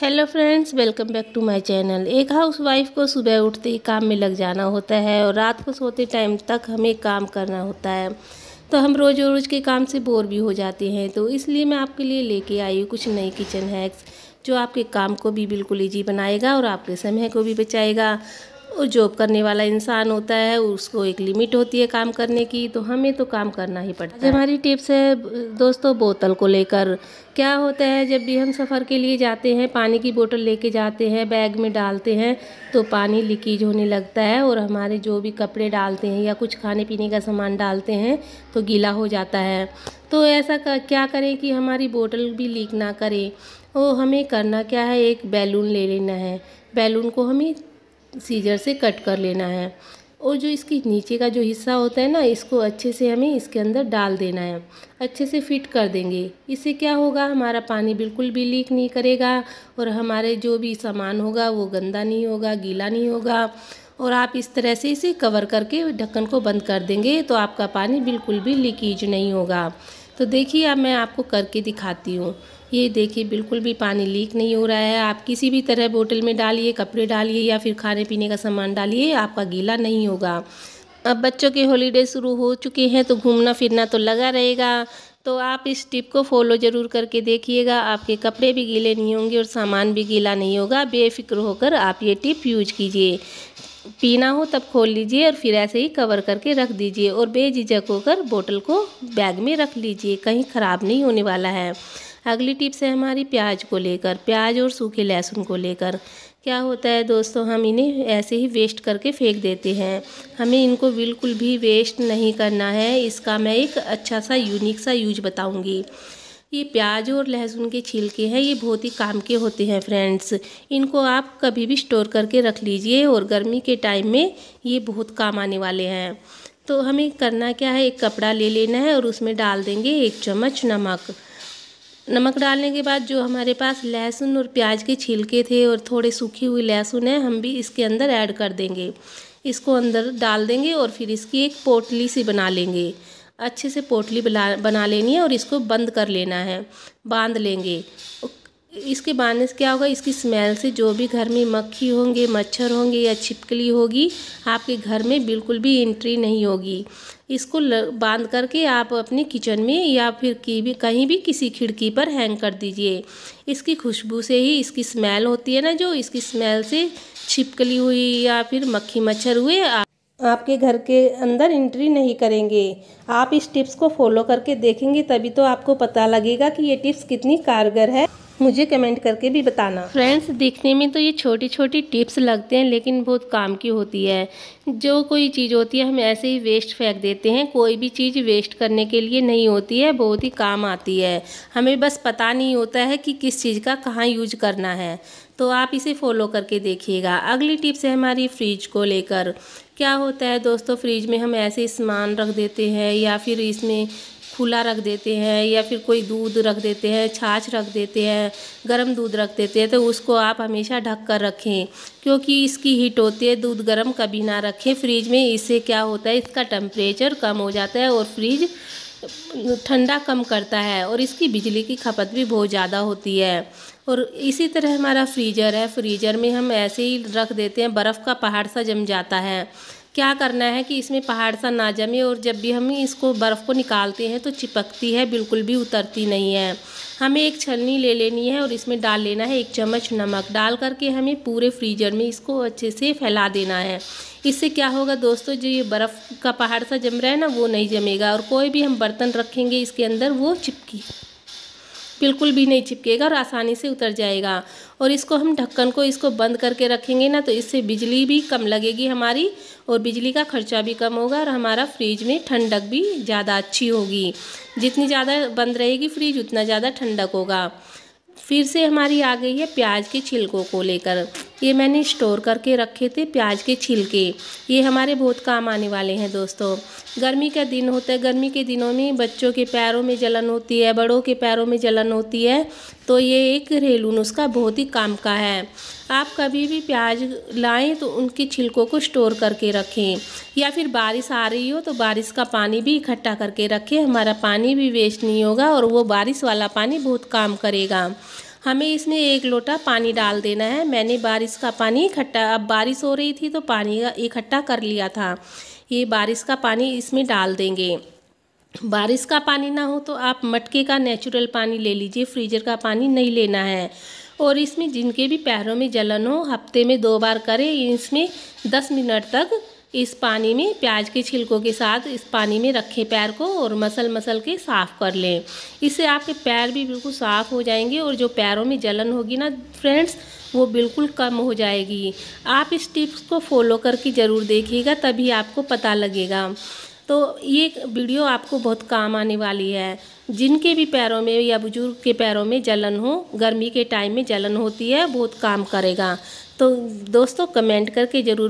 hello friends welcome back to my channel एक house wife को सुबह उठते ही काम में लग जाना होता है और रात को सोते टाइम तक हमें काम करना होता है तो हम रोज़ रोज़ के काम से बोर भी हो जाते हैं तो इसलिए मैं आपके लिए लेके आई हूँ कुछ नई किचन हैक्स जो आपके काम को भी बिल्कुल ईजी बनाएगा और आपके समय को भी बचाएगा और जॉब करने वाला इंसान होता है उसको एक लिमिट होती है काम करने की तो हमें तो काम करना ही पड़ता है हमारी टिप्स है दोस्तों बोतल को लेकर क्या होता है जब भी हम सफ़र के लिए जाते हैं पानी की बोतल लेके जाते हैं बैग में डालते हैं तो पानी लीकेज होने लगता है और हमारे जो भी कपड़े डालते हैं या कुछ खाने पीने का सामान डालते हैं तो गीला हो जाता है तो ऐसा क्या करें कि हमारी बोतल भी लीक ना करे और हमें करना क्या है एक बैलून ले लेना है बैलून को हमें सीजर से कट कर लेना है और जो इसकी नीचे का जो हिस्सा होता है ना इसको अच्छे से हमें इसके अंदर डाल देना है अच्छे से फिट कर देंगे इससे क्या होगा हमारा पानी बिल्कुल भी लीक नहीं करेगा और हमारे जो भी सामान होगा वो गंदा नहीं होगा गीला नहीं होगा और आप इस तरह से इसे कवर करके ढक्कन को बंद कर देंगे तो आपका पानी बिल्कुल भी लीकेज नहीं होगा तो देखिए अब मैं आपको करके दिखाती हूँ ये देखिए बिल्कुल भी पानी लीक नहीं हो रहा है आप किसी भी तरह बोतल में डालिए कपड़े डालिए या फिर खाने पीने का सामान डालिए आपका गीला नहीं होगा अब बच्चों के हॉलीडे शुरू हो चुके हैं तो घूमना फिरना तो लगा रहेगा तो आप इस टिप को फॉलो ज़रूर करके देखिएगा आपके कपड़े भी गीले नहीं होंगे और सामान भी गीला नहीं होगा बेफिक्र होकर आप ये टिप यूज कीजिए पीना हो तब खोल लीजिए और फिर ऐसे ही कवर करके रख दीजिए और बेझिझक होकर बोतल को बैग में रख लीजिए कहीं ख़राब नहीं होने वाला है अगली टिप्स है हमारी प्याज को लेकर प्याज और सूखे लहसुन को लेकर क्या होता है दोस्तों हम इन्हें ऐसे ही वेस्ट करके फेंक देते हैं हमें इनको बिल्कुल भी वेस्ट नहीं करना है इसका मैं एक अच्छा सा यूनिक सा यूज बताऊँगी ये प्याज और लहसुन के छिलके हैं ये बहुत ही काम के होते हैं फ्रेंड्स इनको आप कभी भी स्टोर करके रख लीजिए और गर्मी के टाइम में ये बहुत काम आने वाले हैं तो हमें करना क्या है एक कपड़ा ले लेना है और उसमें डाल देंगे एक चम्मच नमक नमक डालने के बाद जो हमारे पास लहसुन और प्याज के छिलके थे और थोड़े सूखी हुई लहसुन है हम भी इसके अंदर ऐड कर देंगे इसको अंदर डाल देंगे और फिर इसकी एक पोटली सी बना लेंगे अच्छे से पोटली बना बना लेनी है और इसको बंद कर लेना है बांध लेंगे इसके बांधने से क्या होगा इसकी स्मेल से जो भी घर में मक्खी होंगे मच्छर होंगे या छिपकली होगी आपके घर में बिल्कुल भी एंट्री नहीं होगी इसको बांध करके आप अपने किचन में या फिर की भी कहीं भी किसी खिड़की पर हैंग कर दीजिए इसकी खुशबू से ही इसकी स्मेल होती है ना जो इसकी स्मेल से छिपकली हुई या फिर मक्खी मच्छर हुए आप आपके घर के अंदर एंट्री नहीं करेंगे आप इस टिप्स को फॉलो करके देखेंगे तभी तो आपको पता लगेगा कि ये टिप्स कितनी कारगर है मुझे कमेंट करके भी बताना फ्रेंड्स देखने में तो ये छोटी छोटी टिप्स लगते हैं लेकिन बहुत काम की होती है जो कोई चीज़ होती है हम ऐसे ही वेस्ट फेंक देते हैं कोई भी चीज़ वेस्ट करने के लिए नहीं होती है बहुत ही काम आती है हमें बस पता नहीं होता है कि किस चीज़ का कहाँ यूज करना है तो आप इसे फॉलो करके देखिएगा अगली टिप्स है हमारी फ्रिज को लेकर क्या होता है दोस्तों फ्रिज में हम ऐसे सामान रख देते हैं या फिर इसमें खुला रख देते हैं या फिर कोई दूध रख देते हैं छाछ रख देते हैं गर्म दूध रख देते हैं तो उसको आप हमेशा ढक कर रखें क्योंकि इसकी हीट होती है दूध गर्म कभी ना रखें फ्रिज में इससे क्या होता है इसका टेम्परेचर कम हो जाता है और फ्रिज ठंडा कम करता है और इसकी बिजली की खपत भी बहुत ज़्यादा होती है और इसी तरह हमारा फ्रीजर है फ्रीजर में हम ऐसे ही रख देते हैं बर्फ़ का पहाड़ सा जम जाता है क्या करना है कि इसमें पहाड़ सा ना जमे और जब भी हम इसको बर्फ़ को निकालते हैं तो चिपकती है बिल्कुल भी उतरती नहीं है हमें एक छलनी ले लेनी है और इसमें डाल लेना है एक चम्मच नमक डाल करके हमें पूरे फ्रीजर में इसको अच्छे से फैला देना है इससे क्या होगा दोस्तों जो ये बर्फ़ का पहाड़ सा जम रहा है ना वो नहीं जमेगा और कोई भी हम बर्तन रखेंगे इसके अंदर वो चिपकी बिल्कुल भी नहीं चिपकेगा और आसानी से उतर जाएगा और इसको हम ढक्कन को इसको बंद करके रखेंगे ना तो इससे बिजली भी कम लगेगी हमारी और बिजली का खर्चा भी कम होगा और हमारा फ्रिज में ठंडक भी ज़्यादा अच्छी होगी जितनी ज़्यादा बंद रहेगी फ्रिज उतना ज़्यादा ठंडक होगा फिर से हमारी आ गई है प्याज के छिलकों को लेकर ये मैंने स्टोर करके रखे थे प्याज के छिलके ये हमारे बहुत काम आने वाले हैं दोस्तों गर्मी का दिन होता है गर्मी के दिनों में बच्चों के पैरों में जलन होती है बड़ों के पैरों में जलन होती है तो ये एक घरेलू नुस्खा बहुत ही काम का है आप कभी भी प्याज लाएं तो उनके छिलकों को स्टोर करके रखें या फिर बारिश आ रही हो तो बारिश का पानी भी इकट्ठा करके रखें हमारा पानी भी वेस्ट नहीं होगा और वो बारिश वाला पानी बहुत काम करेगा हमें इसमें एक लोटा पानी डाल देना है मैंने बारिश का पानी इकट्ठा अब बारिश हो रही थी तो पानी इकट्ठा कर लिया था ये बारिश का पानी इसमें डाल देंगे बारिश का पानी ना हो तो आप मटके का नेचुरल पानी ले लीजिए फ्रीजर का पानी नहीं लेना है और इसमें जिनके भी पैरों में जलन हो हफ्ते में दो बार करें इसमें दस मिनट तक इस पानी में प्याज के छिलकों के साथ इस पानी में रखें पैर को और मसल मसल के साफ़ कर लें इससे आपके पैर भी बिल्कुल साफ़ हो जाएंगे और जो पैरों में जलन होगी ना फ्रेंड्स वो बिल्कुल कम हो जाएगी आप इस टिप्स को फॉलो करके ज़रूर देखिएगा तभी आपको पता लगेगा तो ये वीडियो आपको बहुत काम आने वाली है जिनके भी पैरों में या बुजुर्ग के पैरों में जलन हो गर्मी के टाइम में जलन होती है बहुत काम करेगा तो दोस्तों कमेंट करके ज़रूर